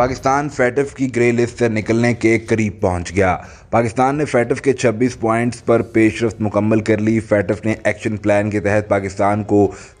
Pakistan FATF की grey list से निकलने के करीब पहुंच गया पाकिस्तान ने फैटफ के 26 पॉइंट्स पर पेशरफ मुकम्मल कर ली फैटफ ने एक्शन प्लान के तहत पाकिस्तान को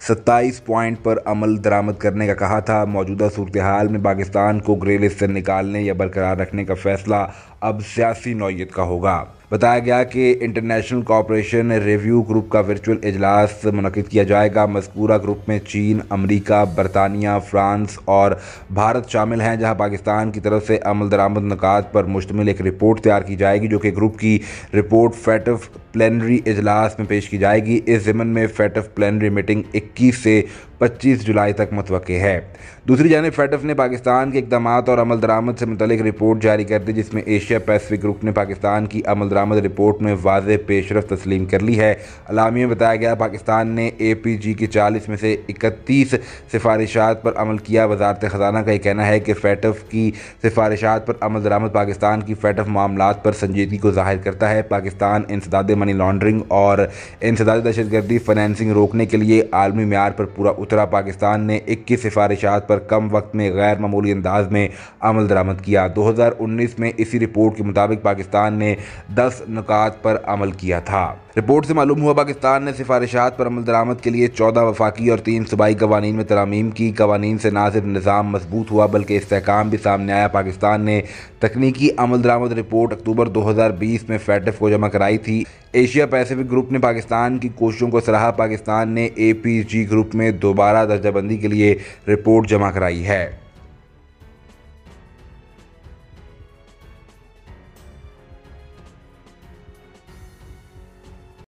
27 पॉइंट पर अमल दरामद करने का कहा था मौजूदा सूरत हाल में पाकिस्तान को ग्रे लिस्ट से निकालने या बरकरार रखने का फैसला अब सियासी नौीयत का होगा बताया गया कि इंटरनेशनल कॉपरेशन रिव्यू ग्रुप का वर्चुअल इजलास मनद किया जाएगा मजकूरा ग्रुप में चीन अमरीका बरतानिया फ्रांस और भारत शामिल हैं जहां पाकिस्तान की तरफ से अमल दरामद नकात पर मुश्तमिल एक रिपोर्ट तैयार की जाएगी जो कि ग्रुप की रिपोर्ट फैटफ प्लेनरी इजलास में पेश की जाएगी इस ज़मन में फैटफ प्लेनरी मीटिंग 21 से 25 जुलाई तक मतव है दूसरी जानब फैटफ ने पाकिस्तान के इकदाम और अमल दरामद से मतलब रिपोर्ट जारी कर दी जिसमें एशिया पैसिफिक ग्रुप ने पाकिस्तान की अमल दरामद रिपोर्ट में वाज पेशरफ तस्लीम कर ली है अलामी में बताया गया पाकिस्तान ने ए पी जी की चालीस में से इकतीस सिफारिशात पर अमल किया वजारत ख़जाना का यह कहना है कि फैटफ की सिफारिशात पर अमल दरामद पाकिस्तान की फैटफ मामला पर संजीदगी को जाहिर करता है पाकिस्तान इंसदाद मनी लॉन्ड्रिंग और दहशत दहशतगर्दी फाइनेंसिंग रोकने के लिए आलमी मैार पर पूरा उतरा पाकिस्तान ने इक्कीस सिफारिशात पर कम वक्त में गैर मामूली अंदाज में अमल दरामद किया दो हज़ार उन्नीस में इसी रिपोर्ट के मुताबिक पाकिस्तान ने दस नकात पर अमल किया था रिपोर्ट से मालूम हुआ पाकिस्तान ने सिफारिशात पर अमल दरामद के लिए चौदह वफाकी और तीन सूबाई कवानीन में तरामीम की कवानीन से ना सिर्फ निज़ाम मजबूत हुआ बल्कि इसकाम भी सामने आया पाकिस्तान ने तकनीकी अमल दरामद रिपोर्ट अक्टूबर 2020 में फैटफ को जमा कराई थी एशिया पैसिफिक ग्रुप ने पाकिस्तान की कोशिशों को सराहा पाकिस्तान ने ए ग्रुप में दोबारा दर्जाबंदी के लिए रिपोर्ट जमा कराई है